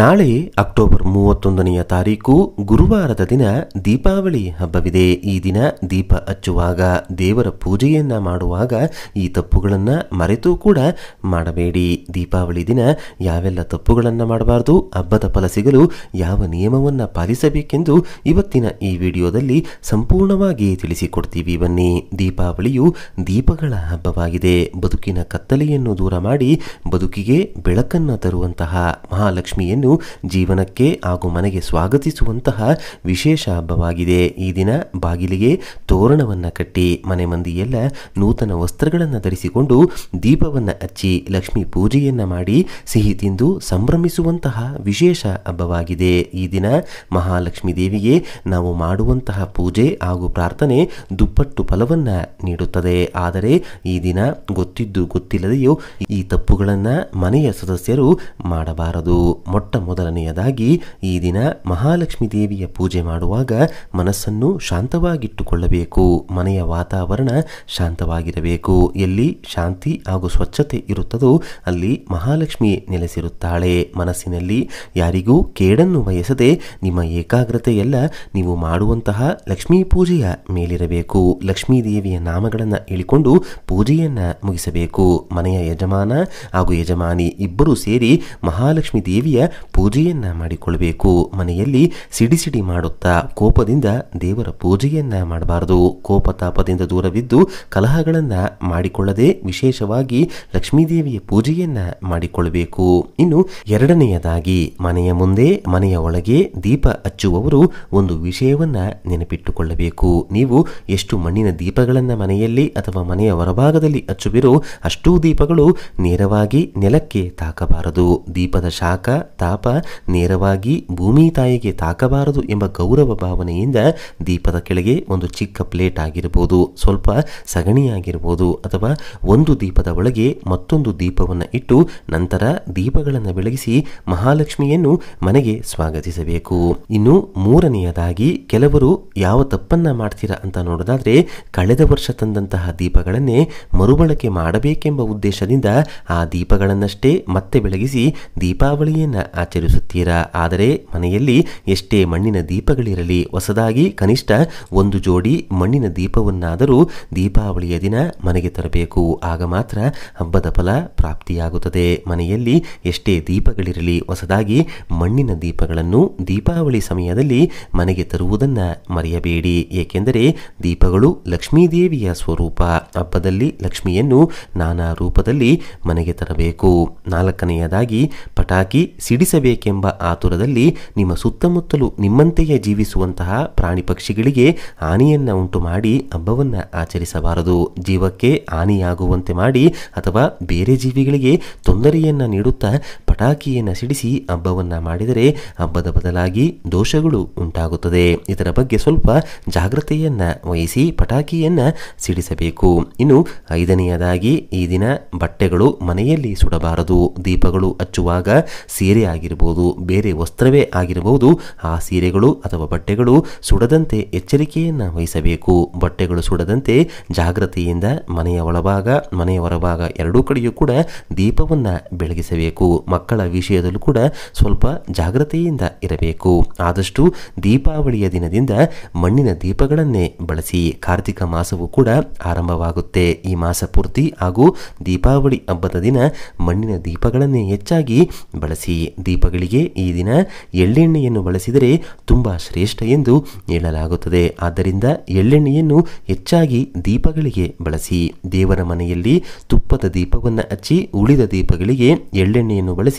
ನಾಳೆ ಅಕ್ಟೋಬರ್ ಮೂವತ್ತೊಂದನೆಯ ತಾರೀಕು ಗುರುವಾರದ ದಿನ ದೀಪಾವಳಿ ಹಬ್ಬವಿದೆ ಈ ದಿನ ದೀಪ ಹಚ್ಚುವಾಗ ದೇವರ ಪೂಜೆಯನ್ನ ಮಾಡುವಾಗ ಈ ತಪ್ಪುಗಳನ್ನು ಮರೆತು ಕೂಡ ಮಾಡಬೇಡಿ ದೀಪಾವಳಿ ದಿನ ಯಾವೆಲ್ಲ ತಪ್ಪುಗಳನ್ನು ಮಾಡಬಾರ್ದು ಹಬ್ಬದ ಫಲ ಸಿಗಲು ಯಾವ ನಿಯಮವನ್ನು ಪಾಲಿಸಬೇಕೆಂದು ಇವತ್ತಿನ ಈ ವಿಡಿಯೋದಲ್ಲಿ ಸಂಪೂರ್ಣವಾಗಿ ತಿಳಿಸಿಕೊಡ್ತೀವಿ ಬನ್ನಿ ದೀಪಾವಳಿಯು ದೀಪಗಳ ಹಬ್ಬವಾಗಿದೆ ಬದುಕಿನ ಕತ್ತಲೆಯನ್ನು ದೂರ ಮಾಡಿ ಬದುಕಿಗೆ ಬೆಳಕನ್ನು ತರುವಂತಹ ಮಹಾಲಕ್ಷ್ಮಿಯನ್ನು ಜೀವನಕ್ಕೆ ಹಾಗೂ ಮನೆಗೆ ಸ್ವಾಗತಿಸುವಂತಹ ವಿಶೇಷ ಹಬ್ಬವಾಗಿದೆ ಈ ದಿನ ಬಾಗಿಲಿಗೆ ತೋರಣವನ್ನು ಕಟ್ಟಿ ಮನೆ ಮಂದಿಯೆಲ್ಲ ನೂತನ ವಸ್ತ್ರಗಳನ್ನು ಧರಿಸಿಕೊಂಡು ದೀಪವನ್ನು ಹಚ್ಚಿ ಲಕ್ಷ್ಮಿ ಪೂಜೆಯನ್ನು ಮಾಡಿ ಸಿಹಿ ತಿಂದು ಸಂಭ್ರಮಿಸುವಂತಹ ವಿಶೇಷ ಹಬ್ಬವಾಗಿದೆ ಈ ದಿನ ಮಹಾಲಕ್ಷ್ಮೀ ದೇವಿಗೆ ನಾವು ಮಾಡುವಂತಹ ಪೂಜೆ ಹಾಗೂ ಪ್ರಾರ್ಥನೆ ದುಪ್ಪಟ್ಟು ಫಲವನ್ನು ನೀಡುತ್ತದೆ ಆದರೆ ಈ ದಿನ ಗೊತ್ತಿದ್ದು ಗೊತ್ತಿಲ್ಲದೆಯೋ ಈ ತಪ್ಪುಗಳನ್ನು ಮನೆಯ ಸದಸ್ಯರು ಮಾಡಬಾರದು ಮೊಟ್ಟ ಮೊಟ್ಟ ಮೊದಲನೆಯದಾಗಿ ಈ ದಿನ ಮಹಾಲಕ್ಷ್ಮಿ ದೇವಿಯ ಪೂಜೆ ಮಾಡುವಾಗ ಮನಸ್ಸನ್ನು ಶಾಂತವಾಗಿಟ್ಟುಕೊಳ್ಳಬೇಕು ಮನೆಯ ವಾತಾವರಣ ಶಾಂತವಾಗಿರಬೇಕು ಎಲ್ಲಿ ಶಾಂತಿ ಹಾಗೂ ಸ್ವಚ್ಛತೆ ಇರುತ್ತದೋ ಅಲ್ಲಿ ಮಹಾಲಕ್ಷ್ಮಿ ನೆಲೆಸಿರುತ್ತಾಳೆ ಮನಸ್ಸಿನಲ್ಲಿ ಯಾರಿಗೂ ಕೇಡನ್ನು ಬಯಸದೆ ನಿಮ್ಮ ಏಕಾಗ್ರತೆಯೆಲ್ಲ ನೀವು ಮಾಡುವಂತಹ ಲಕ್ಷ್ಮೀ ಪೂಜೆಯ ಮೇಲಿರಬೇಕು ಲಕ್ಷ್ಮೀ ದೇವಿಯ ನಾಮಗಳನ್ನು ಇಳಿಕೊಂಡು ಪೂಜೆಯನ್ನು ಮುಗಿಸಬೇಕು ಮನೆಯ ಯಜಮಾನ ಹಾಗೂ ಯಜಮಾನಿ ಇಬ್ಬರೂ ಸೇರಿ ಮಹಾಲಕ್ಷ್ಮಿ ದೇವಿಯ ಪೂಜೆಯನ್ನ ಮಾಡಿಕೊಳ್ಳಬೇಕು ಮನೆಯಲ್ಲಿ ಸಿಡಿ ಸಿಡಿ ಮಾಡುತ್ತಾ ಕೋಪದಿಂದ ದೇವರ ಪೂಜೆಯನ್ನ ಮಾಡಬಾರದು ಕೋಪತಾಪದಿಂದ ದೂರವಿದ್ದು ಕಲಹಗಳನ್ನ ಮಾಡಿಕೊಳ್ಳದೆ ವಿಶೇಷವಾಗಿ ಲಕ್ಷ್ಮೀದೇವಿಯ ಪೂಜೆಯನ್ನ ಮಾಡಿಕೊಳ್ಳಬೇಕು ಇನ್ನು ಎರಡನೆಯದಾಗಿ ಮನೆಯ ಮುಂದೆ ಮನೆಯ ಒಳಗೆ ದೀಪ ಹಚ್ಚುವವರು ಒಂದು ವಿಷಯವನ್ನ ನೆನಪಿಟ್ಟುಕೊಳ್ಳಬೇಕು ನೀವು ಎಷ್ಟು ಮಣ್ಣಿನ ದೀಪಗಳನ್ನ ಮನೆಯಲ್ಲಿ ಅಥವಾ ಮನೆಯ ಹೊರಭಾಗದಲ್ಲಿ ಹಚ್ಚುವಿರೋ ಅಷ್ಟೂ ದೀಪಗಳು ನೇರವಾಗಿ ನೆಲಕ್ಕೆ ತಾಕಬಾರದು ದೀಪದ ಶಾಖ ತಾಪ ನೇರವಾಗಿ ಭೂಮಿ ತಾಯಿಗೆ ತಾಕಬಾರದು ಎಂಬ ಗೌರವ ಭಾವನೆಯಿಂದ ದೀಪದ ಕೆಳಗೆ ಒಂದು ಚಿಕ್ಕ ಪ್ಲೇಟ್ ಆಗಿರಬಹುದು ಸ್ವಲ್ಪ ಸಗಣಿಯಾಗಿರಬಹುದು ಅಥವಾ ಒಂದು ದೀಪದ ಒಳಗೆ ಮತ್ತೊಂದು ದೀಪವನ್ನು ಇಟ್ಟು ನಂತರ ದೀಪಗಳನ್ನು ಬೆಳಗಿಸಿ ಮಹಾಲಕ್ಷ್ಮಿಯನ್ನು ಮನೆಗೆ ಸ್ವಾಗತಿಸಬೇಕು ಇನ್ನು ಮೂರನೆಯದಾಗಿ ಕೆಲವರು ಯಾವ ತಪ್ಪನ್ನ ಮಾಡ್ತೀರಾ ಅಂತ ನೋಡೋದಾದ್ರೆ ಕಳೆದ ವರ್ಷ ತಂದಂತಹ ದೀಪಗಳನ್ನೇ ಮರುಬಳಕೆ ಮಾಡಬೇಕೆಂಬ ಉದ್ದೇಶದಿಂದ ಆ ದೀಪಗಳನ್ನಷ್ಟೇ ಮತ್ತೆ ಬೆಳಗಿಸಿ ದೀಪಾವಳಿಯನ್ನ ಆಚರಿಸುತ್ತೀರಾ ಆದರೆ ಮನೆಯಲ್ಲಿ ಎಷ್ಟೇ ಮಣ್ಣಿನ ದೀಪಗಳಿರಲಿ ಹೊಸದಾಗಿ ಕನಿಷ್ಠ ಒಂದು ಜೋಡಿ ಮಣ್ಣಿನ ದೀಪವನ್ನಾದರೂ ದೀಪಾವಳಿಯ ದಿನ ಮನೆಗೆ ತರಬೇಕು ಆಗ ಮಾತ್ರ ಹಬ್ಬದ ಫಲ ಪ್ರಾಪ್ತಿಯಾಗುತ್ತದೆ ಮನೆಯಲ್ಲಿ ಎಷ್ಟೇ ದೀಪಗಳಿರಲಿ ಹೊಸದಾಗಿ ಮಣ್ಣಿನ ದೀಪಗಳನ್ನು ದೀಪಾವಳಿ ಸಮಯದಲ್ಲಿ ಮನೆಗೆ ತರುವುದನ್ನು ಮರೆಯಬೇಡಿ ಏಕೆಂದರೆ ದೀಪಗಳು ಲಕ್ಷ್ಮೀದೇವಿಯ ಸ್ವರೂಪ ಹಬ್ಬದಲ್ಲಿ ಲಕ್ಷ್ಮಿಯನ್ನು ನಾನಾ ರೂಪದಲ್ಲಿ ಮನೆಗೆ ತರಬೇಕು ನಾಲ್ಕನೆಯದಾಗಿ ಪಟಾಕಿ ಸಿಡಿ ಜೀವಿಸಬೇಕೆಂಬ ಆತುರದಲ್ಲಿ ನಿಮ್ಮ ಸುತ್ತಮುತ್ತಲು ನಿಮ್ಮಂತೆಯೇ ಜೀವಿಸುವಂತಹ ಪ್ರಾಣಿ ಪಕ್ಷಿಗಳಿಗೆ ಹಾನಿಯನ್ನ ಉಂಟು ಮಾಡಿ ಹಬ್ಬವನ್ನ ಆಚರಿಸಬಾರದು ಜೀವಕ್ಕೆ ಹಾನಿಯಾಗುವಂತೆ ಮಾಡಿ ಅಥವಾ ಬೇರೆ ಜೀವಿಗಳಿಗೆ ತೊಂದರೆಯನ್ನ ನೀಡುತ್ತಾ ಪಟಾಕಿಯನ್ನು ಸಿಡಿಸಿ ಹಬ್ಬವನ್ನು ಮಾಡಿದರೆ ಹಬ್ಬದ ಬದಲಾಗಿ ದೋಷಗಳು ಉಂಟಾಗುತ್ತದೆ ಇದರ ಬಗ್ಗೆ ಸ್ವಲ್ಪ ಜಾಗ್ರತೆಯನ್ನು ವಹಿಸಿ ಪಟಾಕಿಯನ್ನು ಸಿಡಿಸಬೇಕು ಇನ್ನು ಐದನೆಯದಾಗಿ ಈ ದಿನ ಬಟ್ಟೆಗಳು ಮನೆಯಲ್ಲಿ ಸುಡಬಾರದು ದೀಪಗಳು ಹಚ್ಚುವಾಗ ಸೀರೆ ಆಗಿರಬಹುದು ಬೇರೆ ವಸ್ತ್ರವೇ ಆಗಿರಬಹುದು ಆ ಸೀರೆಗಳು ಅಥವಾ ಬಟ್ಟೆಗಳು ಸುಡದಂತೆ ಎಚ್ಚರಿಕೆಯನ್ನು ವಹಿಸಬೇಕು ಬಟ್ಟೆಗಳು ಸುಡದಂತೆ ಜಾಗ್ರತೆಯಿಂದ ಮನೆಯ ಒಳಭಾಗ ಮನೆಯ ಹೊರಭಾಗ ಎರಡೂ ಕಡೆಯೂ ಕೂಡ ದೀಪವನ್ನು ಬೆಳಗಿಸಬೇಕು ಮಕ್ಕಳು ಮಕ್ಕಳ ವಿಷಯದಲ್ಲೂ ಕೂಡ ಸ್ವಲ್ಪ ಜಾಗ್ರತೆಯಿಂದ ಇರಬೇಕು ಆದಷ್ಟು ದೀಪಾವಳಿಯ ದಿನದಿಂದ ಮಣ್ಣಿನ ದೀಪಗಳನ್ನೇ ಬಳಸಿ ಕಾರ್ತಿಕ ಮಾಸವೂ ಕೂಡ ಆರಂಭವಾಗುತ್ತೆ ಈ ಮಾಸ ಪೂರ್ತಿ ಹಾಗೂ ದೀಪಾವಳಿ ಹಬ್ಬದ ದಿನ ಮಣ್ಣಿನ ದೀಪಗಳನ್ನೇ ಹೆಚ್ಚಾಗಿ ಬಳಸಿ ದೀಪಗಳಿಗೆ ಈ ದಿನ ಎಳ್ಳೆಣ್ಣೆಯನ್ನು ಬಳಸಿದರೆ ತುಂಬ ಶ್ರೇಷ್ಠ ಎಂದು ಹೇಳಲಾಗುತ್ತದೆ ಆದ್ದರಿಂದ ಎಳ್ಳೆಣ್ಣೆಯನ್ನು ಹೆಚ್ಚಾಗಿ ದೀಪಗಳಿಗೆ ಬಳಸಿ ದೇವರ ಮನೆಯಲ್ಲಿ ತುಪ್ಪದ ದೀಪವನ್ನು ಹಚ್ಚಿ ಉಳಿದ ದೀಪಗಳಿಗೆ ಎಳ್ಳೆಣ್ಣೆಯನ್ನು ಬಳಸಿ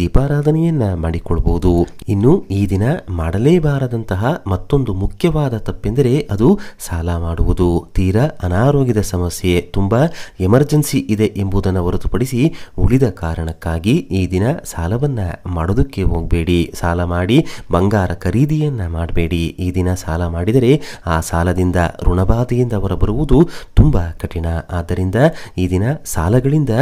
ದೀಪಾರಾಧನೆಯನ್ನ ಮಾಡಿಕೊಳ್ಬಹುದು ಇನ್ನು ಈ ದಿನ ಮಾಡಲೇಬಾರದಂತಹ ಮತ್ತೊಂದು ಮುಖ್ಯವಾದ ತಪ್ಪೆಂದರೆ ಅದು ಸಾಲ ಮಾಡುವುದು ತೀರಾ ಅನಾರೋಗ್ಯದ ಸಮಸ್ಯೆ ತುಂಬಾ ಎಮರ್ಜೆನ್ಸಿ ಇದೆ ಎಂಬುದನ್ನು ಹೊರತುಪಡಿಸಿ ಉಳಿದ ಕಾರಣಕ್ಕಾಗಿ ಈ ದಿನ ಸಾಲವನ್ನ ಮಾಡೋದಕ್ಕೆ ಹೋಗಬೇಡಿ ಸಾಲ ಮಾಡಿ ಬಂಗಾರ ಖರೀದಿಯನ್ನ ಮಾಡಬೇಡಿ ಈ ದಿನ ಸಾಲ ಮಾಡಿದರೆ ಆ ಸಾಲದಿಂದ ಋಣಬಾಧೆಯಿಂದ ಹೊರಬರುವುದು ತುಂಬಾ ಕಠಿಣ ಆದ್ದರಿಂದ ಈ ದಿನ ಸಾಲಗಳಿಂದ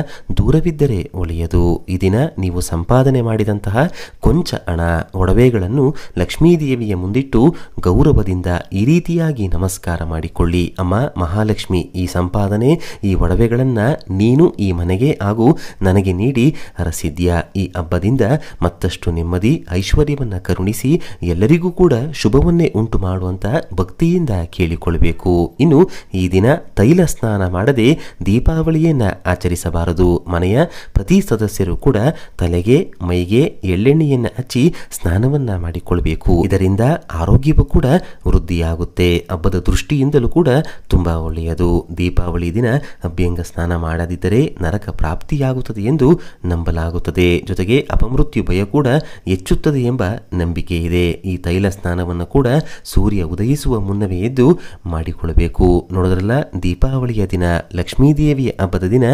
ದೂರವಿದ್ದರೆ ಒಳೆಯದು ಈ ದಿನ ನೀವು ಸಂಪಾದನೆ ಮಾಡಿದಂತಹ ಕೊಂಚ ಹಣ ಒಡವೆಗಳನ್ನು ಲಕ್ಷ್ಮೀದೇವಿಯ ಮುಂದಿಟ್ಟು ಗೌರವದಿಂದ ಈ ರೀತಿಯಾಗಿ ನಮಸ್ಕಾರ ಮಾಡಿಕೊಳ್ಳಿ ಅಮ್ಮ ಮಹಾಲಕ್ಷ್ಮಿ ಈ ಸಂಪಾದನೆ ಈ ಒಡವೆಗಳನ್ನು ನೀನು ಈ ಮನೆಗೆ ಹಾಗೂ ನನಗೆ ನೀಡಿ ಹರಸಿದ್ಯ ಈ ಹಬ್ಬದಿಂದ ಮತ್ತಷ್ಟು ನೆಮ್ಮದಿ ಐಶ್ವರ್ಯವನ್ನು ಕರುಣಿಸಿ ಎಲ್ಲರಿಗೂ ಕೂಡ ಶುಭವನ್ನೇ ಉಂಟು ಮಾಡುವಂತಹ ಭಕ್ತಿಯಿಂದ ಕೇಳಿಕೊಳ್ಳಬೇಕು ಇನ್ನು ಈ ದಿನ ತೈಲ ಸ್ನಾನ ಮಾಡದೆ ದೀಪಾವಳಿಯನ್ನು ಆಚರಿಸಬಾರದು ಮನೆಯ ಪ್ರತಿ ಸದಸ್ಯರು ಕೂಡ ತಲೆಗೆ ಮೈಗೆ ಎಳ್ಳೆಣ್ಣೆಯನ್ನು ಹಚ್ಚಿ ಸ್ನಾನವನ್ನ ಮಾಡಿಕೊಳ್ಳಬೇಕು ಇದರಿಂದ ಆರೋಗ್ಯವೂ ಕೂಡ ವೃದ್ಧಿಯಾಗುತ್ತೆ ಹಬ್ಬದ ದೃಷ್ಟಿಯಿಂದಲೂ ಕೂಡ ತುಂಬಾ ಒಳ್ಳೆಯದು ದೀಪಾವಳಿ ದಿನ ಅಭ್ಯಂಗ ಸ್ನಾನ ಮಾಡದಿದ್ದರೆ ನರಕ ಪ್ರಾಪ್ತಿಯಾಗುತ್ತದೆ ಎಂದು ನಂಬಲಾಗುತ್ತದೆ ಜೊತೆಗೆ ಅಪಮೃತ್ಯು ಭಯ ಕೂಡ ಹೆಚ್ಚುತ್ತದೆ ಎಂಬ ನಂಬಿಕೆ ಇದೆ ಈ ತೈಲ ಸ್ನಾನವನ್ನು ಕೂಡ ಸೂರ್ಯ ಉದಯಿಸುವ ಮುನ್ನವೇ ಎದ್ದು ಮಾಡಿಕೊಳ್ಳಬೇಕು ನೋಡೋದ್ರಲ್ಲ ದೀಪಾವಳಿಯ ದಿನ ಲಕ್ಷ್ಮೀದೇವಿಯ ಹಬ್ಬದ ದಿನ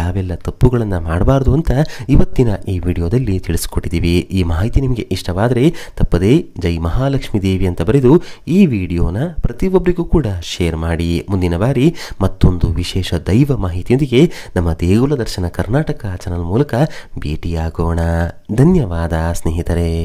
ಯಾವೆಲ್ಲ ತಪ್ಪುಗಳನ್ನು ಮಾಡಬಾರದು ಅಂತ ಇವತ್ತಿನ ಈ ವಿಡಿಯೋದಲ್ಲಿ ತಿಳಿಸಿಕೊಟ್ಟಿದ್ದೀವಿ ಈ ಮಾಹಿತಿ ನಿಮಗೆ ಇಷ್ಟವಾದರೆ ತಪ್ಪದೇ ಜೈ ಮಹಾಲಕ್ಷ್ಮೀ ದೇವಿ ಅಂತ ಬರೆದು ಈ ವಿಡಿಯೋನ ಪ್ರತಿಯೊಬ್ಬರಿಗೂ ಕೂಡ ಶೇರ್ ಮಾಡಿ ಮುಂದಿನ ಬಾರಿ ಮತ್ತೊಂದು ವಿಶೇಷ ದೈವ ಮಾಹಿತಿಯೊಂದಿಗೆ ನಮ್ಮ ದೇಗುಲ ದರ್ಶನ ಕರ್ನಾಟಕ ಚಾನಲ್ ಮೂಲಕ ಭೇಟಿಯಾಗೋಣ ಧನ್ಯವಾದ ಸ್ನೇಹಿತರೆ